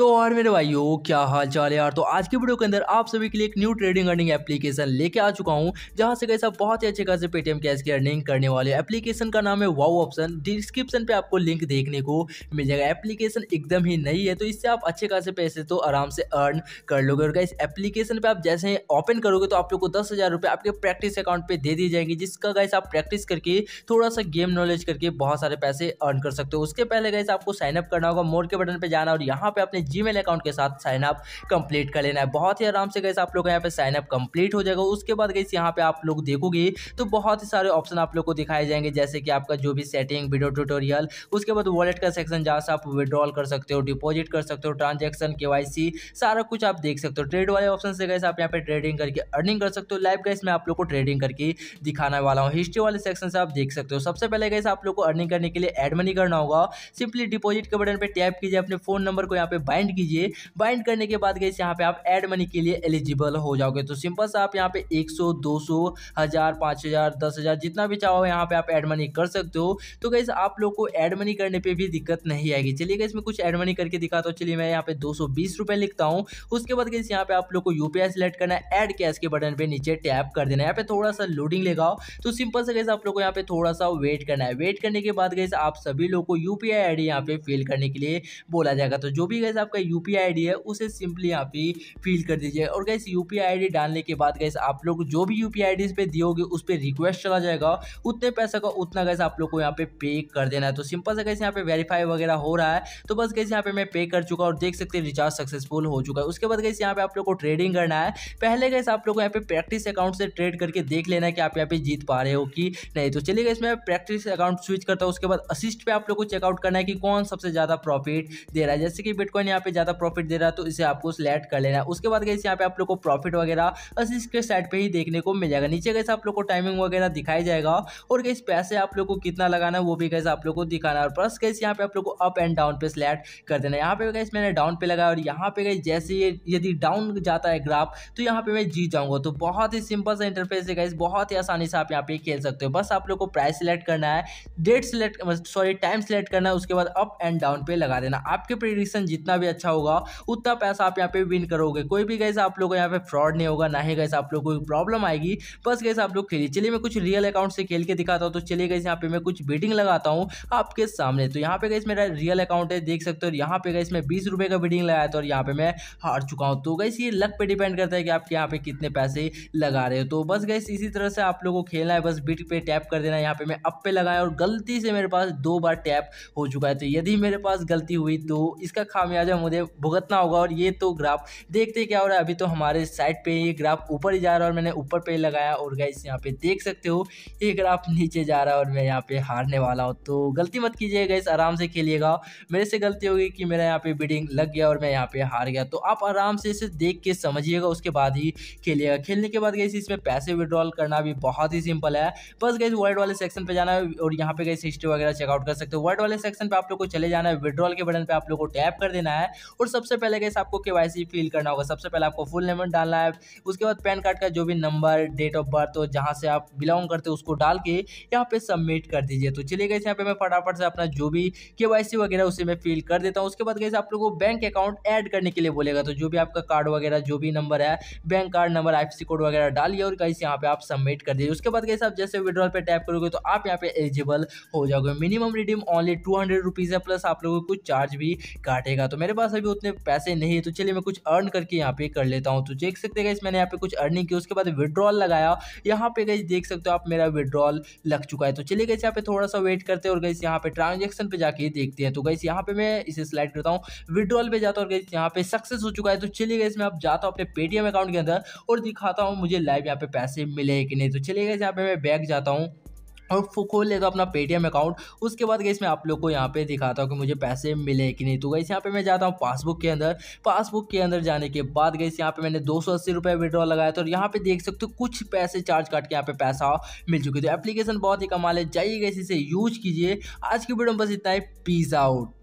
तो और मेरे भाइयों क्या हाल चाल यार तो आज की वीडियो के अंदर आप सभी के लिए एक न्यू ट्रेडिंग अर्निंग एप्लीकेशन लेके आ चुका हूँ जहाँ से कैसे बहुत ही अच्छे खासे पेटीएम कैश की अर्निंग करने वाले एप्लीकेशन का नाम है वाओ ऑप्शन डिस्क्रिप्शन पे आपको लिंक देखने को मिल जाएगा एप्लीकेशन एकदम ही नई है तो इससे आप अच्छे खासे पैसे तो आराम से अर्न कर लोगे और इस एप्लीकेशन पर आप जैसे ओपन करोगे तो आप लोग को दस हज़ार रुपये आपके प्रैक्टिस अकाउंट पर दे दी जाएंगे जिसका गैस आप प्रैक्टिस करके थोड़ा सा गेम नॉलेज करके बहुत सारे पैसे अर्न कर सकते हो उसके पहले गैस आपको साइनअप करना होगा मोर के बटन पर जाना और यहाँ पर अपने जीमेल अकाउंट के साथ साइनअप कंप्लीट कर लेना है बहुत ही आराम से गैस आप लोग यहाँ पे साइनअप कंप्लीट हो जाएगा उसके बाद गैस यहाँ पे आप लोग देखोगे तो बहुत ही सारे ऑप्शन आप लोग को दिखाए जाएंगे जैसे कि आपका जो भी सेटिंग वीडियो ट्यूटोरियल उसके बाद वॉलेट का सेक्शन जहाँ से आप विड्रॉल कर सकते हो डिपोजिट कर सकते हो ट्रांजेक्शन के सारा कुछ आप देख सकते हो ट्रेड वाले ऑप्शन से गैस आप यहाँ पे ट्रेडिंग करके अर्निंग कर सकते हो लाइव गैस में आप लोग को ट्रेडिंग करके दिखाने वाला हूँ हिस्ट्री वाले सेक्शन से आप देख सकते हो सबसे पहले गैस आप लोग को अर्निंग करने के लिए एड मनी करना होगा सिंपली डिपोजिट के बटन पर टैप कीजिए अपने फोन नंबर को यहाँ पे बाय बाइंड कीजिए बाइंड करने के बाद गई यहाँ पे आप एड मनी के लिए एलिजिबल हो जाओगे तो सिंपल सा आप यहाँ पे एक सौ दो सौ हज़ार पाँच हज़ार दस हज़ार जितना भी चाहो यहाँ पे आप एड मनी कर सकते हो तो गई आप लोग को एड मनी करने पर भी दिक्कत नहीं आएगी चलिए गई इसमें कुछ एड मनी करके दिखाता हूँ चलिए मैं यहाँ पे दो सौ बीस लिखता हूँ उसके बाद गई यहाँ पे आप लोग को यू सेलेक्ट करना है एड कैश के बटन पर नीचे टैप कर देना यहाँ पे थोड़ा सा लोडिंग लगाओ तो सिंपल से गैस आप लोग को यहाँ पे थोड़ा सा वेट करना है वेट करने के बाद गैस आप सभी लोग को यूपीआई पी आई यहाँ पे फिल करने के लिए बोला जाएगा तो जो भी गैस आप आपका यू पी है उसे सिंपली यहाँ पे फिल कर दीजिए और गैस यू पी डालने के बाद गैस आप लोग जो भी यू पी आई डी दियोगे उस पर रिक्वेस्ट चला जाएगा उतने पैसे का उतना गैस आप लोग को यहाँ पे पे कर देना है तो सिंपल से कैसे यहाँ पे वेरीफाई वगैरह हो रहा है तो बस कैसे यहाँ पे मैं पे कर चुका और देख सकते हैं रिचार्ज सक्सेसफुल हो चुका है उसके बाद कैसे यहाँ पे आप लोग को ट्रेडिंग करना है पहले गैस आप लोग को यहाँ पे प्रैक्टिस अकाउंट से ट्रेड करके देख लेना है कि आप यहाँ पे जीत पा रहे हो कि नहीं तो चलिए गैस मैं प्रैक्टिस अकाउंट स्विच करता हूँ उसके बाद असिस्ट पे आप लोग को चेकआउट करना है कि कौन सबसे ज़्यादा प्रॉफिट दे रहा है जैसे कि बिटकॉइन यहाँ पे ज़्यादा प्रॉफिट दे रहा है तो इसे आपको सिलेक्ट कर लेना उसके बाद गई यहाँ पे आप लोग को प्रॉफिट वगैरह बस इसके साइड पर ही देखने को मिल जाएगा नीचे कैसे आप लोग को टाइमिंग वगैरह दिखाई जाएगा और कैसे पैसे आप लोग को कितना लगाना है वो भी कैसे आप लोग को दिखाना और प्लस कैसे यहाँ पे आप लोग को अप एंड डाउन पे सिलेक्ट कर देना यहाँ पे कैसे मैंने डाउन पे लगाया और यहाँ पे गई जैसे ये यदि डाउन जाता है ग्राफ तो यहाँ पे मैं जीत जाऊंगा तो बहुत ही सिंपल सा इंटरफेस है गैस बहुत ही आसानी से आप यहाँ पे खेल सकते हो बस आप लोग को प्राइस सिलेक्ट करना है date select sorry time select करना है उसके बाद अप एंड डाउन पे लगा देना आपके प्रिडिक्शन जितना भी अच्छा होगा उतना पैसा आप यहाँ पे विन करोगे कोई भी गैस आप लोगों को यहाँ पे फ्रॉड नहीं होगा ना ही गैस आप लोग को प्रॉब्लम आएगी बस गैस आप लोग खेलिए चलिए मैं कुछ रियल अकाउंट से खेल के दिखाता हूँ तो चलिए गैस यहाँ पे मैं कुछ बीटिंग लगाता हूँ आपके सामने तो यहाँ पे गैस मेरा रियल अकाउंट है देख सकते हो यहाँ पे गैस मैं बीस रुपये का बीटिंग लगाया था और यहाँ पे मैं हार चुका हूँ तो गैस ये लक पर डिपेंड करता है कि आप यहाँ पे कितने पैसे लगा रहे हो तो बस गैस इसी तरह से आप लोगों को खेलना है बस बीट पर टैप कर देना है यहाँ पे मैं अप पे लगाया और गलती से मेरे पास दो बार टैप हो चुका है तो यदि मेरे पास गलती हुई तो इसका खामियाजा जो मुझे भुगतना होगा और ये तो ग्राफ देखते क्या हो रहा है अभी तो हमारे साइड पे ये ग्राफ ऊपर ही जा रहा है और मैंने ऊपर पे लगाया और गाइस यहाँ पे देख सकते हो ये ग्राफ नीचे जा रहा है और मैं यहाँ पे हारने वाला हूँ तो गलती मत कीजिए गाइस आराम से खेलिएगा मेरे से गलती होगी कि मेरा यहाँ पे बिडिंग लग गया और मैं यहाँ पे हार गया तो आप आराम से इसे देख के समझिएगा उसके बाद ही खेलिएगा खेलने के बाद गई इसमें पैसे विड्रॉल करना भी बहुत ही सिंपल है बस गई वर्ल्ड वाले सेक्शन पर जाना है और यहाँ पे गई हिस्ट्री वगैरह चेकआउट कर सकते हो वर्ड वाले सेक्शन पर आप लोग को चले जाना है विड्रॉल के बटन पर आप लोग को टैप कर देना है है और सबसे पहले कैसे आपको के फिल करना होगा सबसे पहले आपको फुल नेमेंट डालना है उसके बाद पैन कार्ड का जो भी नंबर डेट ऑफ बर्थ हो जहाँ से आप बिलोंग करते हो उसको डाल के यहाँ पे सबमिट कर दीजिए तो चलिए गए यहाँ पे मैं फटाफट से अपना जो भी के वगैरह उसे मैं फिल कर देता हूँ उसके बाद कैसे आप लोग को बैंक अकाउंट ऐड करने के लिए बोलेगा तो जो भी आपका कार्ड वगैरह जो भी नंबर है bank card number I code वगैरह डालिए और गैस यहाँ पे आप सबमिट कर दीजिए उसके बाद कैसे आप जैसे विड्रॉल पर टैप करोगे तो आप यहाँ पे एलिजिबल हो जाओगे minimum redeem only two hundred rupees है प्लस आप लोगों को कुछ चार्ज भी काटेगा तो मेरे मेरे पास अभी उतने पैसे नहीं है तो चलिए मैं कुछ अर्न करके यहाँ पे कर लेता हूँ तो देख सकते हैं मैंने यहाँ पे कुछ अर्निंग की उसके बाद विड्रॉल लगाया यहाँ पे गई देख सकते हो आप मेरा विड्रॉल लग चुका है तो चलिए गई यहाँ पे थोड़ा सा वेट करते हैं और गई यहाँ पे ट्रांजेक्शन पे जाके देखते हैं तो गई यहाँ पे मैं इसे स्लाइड करता हूँ विड्रॉल पे जाता हूँ और गई यहाँ पे सक्सेस हो चुका है तो चलिए गई मैं आप जाता हूँ अपने पेटीएम अकाउंट के अंदर और दिखाता हूँ मुझे लाइव यहाँ पे पैसे मिले कि नहीं तो चलिए गई यहाँ पे मैं बैग जाता हूँ और खोल लेता हूँ अपना पेटीएम अकाउंट उसके बाद गई मैं आप लोग को यहाँ पे दिखाता हूँ कि मुझे पैसे मिले कि नहीं तो गई यहाँ पे मैं जाता हूँ पासबुक के अंदर पासबुक के अंदर जाने के बाद गई यहाँ पे मैंने दो सौ अस्सी रुपये विड्रॉ लगाया था और यहाँ पे देख सकते हो कुछ पैसे चार्ज काट के यहाँ पे पैसा मिल चुके थे एप्लीकेशन बहुत ही कमाल है गई इसे यूज कीजिए आज की वीडियो में बस इतना है पीज़ आउट